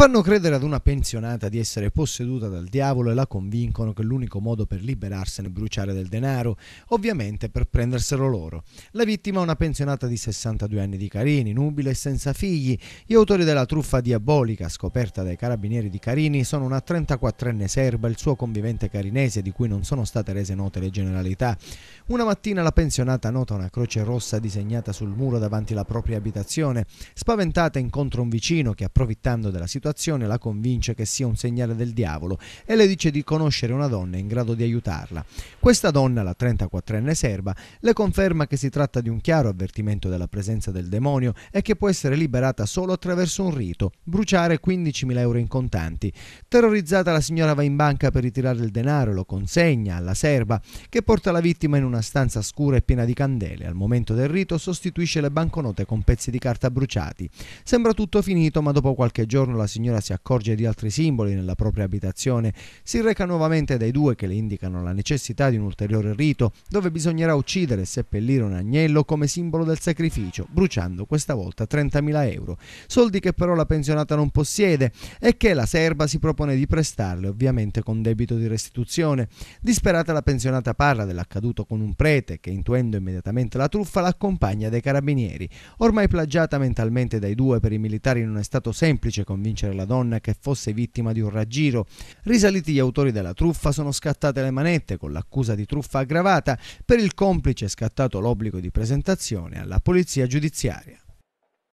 Fanno credere ad una pensionata di essere posseduta dal diavolo e la convincono che l'unico modo per liberarsene è bruciare del denaro, ovviamente per prenderselo loro. La vittima è una pensionata di 62 anni di Carini, nubile e senza figli. Gli autori della truffa diabolica scoperta dai carabinieri di Carini sono una 34enne serba e il suo convivente carinese di cui non sono state rese note le generalità. Una mattina la pensionata nota una croce rossa disegnata sul muro davanti alla propria abitazione. Spaventata incontra un vicino che approfittando della situazione situazione la convince che sia un segnale del diavolo e le dice di conoscere una donna in grado di aiutarla. Questa donna, la 34enne serba, le conferma che si tratta di un chiaro avvertimento della presenza del demonio e che può essere liberata solo attraverso un rito, bruciare 15.000 euro in contanti. Terrorizzata la signora va in banca per ritirare il denaro e lo consegna alla serba, che porta la vittima in una stanza scura e piena di candele. Al momento del rito sostituisce le banconote con pezzi di carta bruciati. Sembra tutto finito, ma dopo qualche giorno la signora signora si accorge di altri simboli nella propria abitazione, si reca nuovamente dai due che le indicano la necessità di un ulteriore rito dove bisognerà uccidere e seppellire un agnello come simbolo del sacrificio, bruciando questa volta 30.000 euro, soldi che però la pensionata non possiede e che la serba si propone di prestarle, ovviamente con debito di restituzione. Disperata la pensionata parla dell'accaduto con un prete che intuendo immediatamente la truffa l'accompagna dai carabinieri. Ormai plagiata mentalmente dai due per i militari non è stato semplice convincere conoscere la donna che fosse vittima di un raggiro. Risaliti gli autori della truffa sono scattate le manette con l'accusa di truffa aggravata, per il complice è scattato l'obbligo di presentazione alla polizia giudiziaria.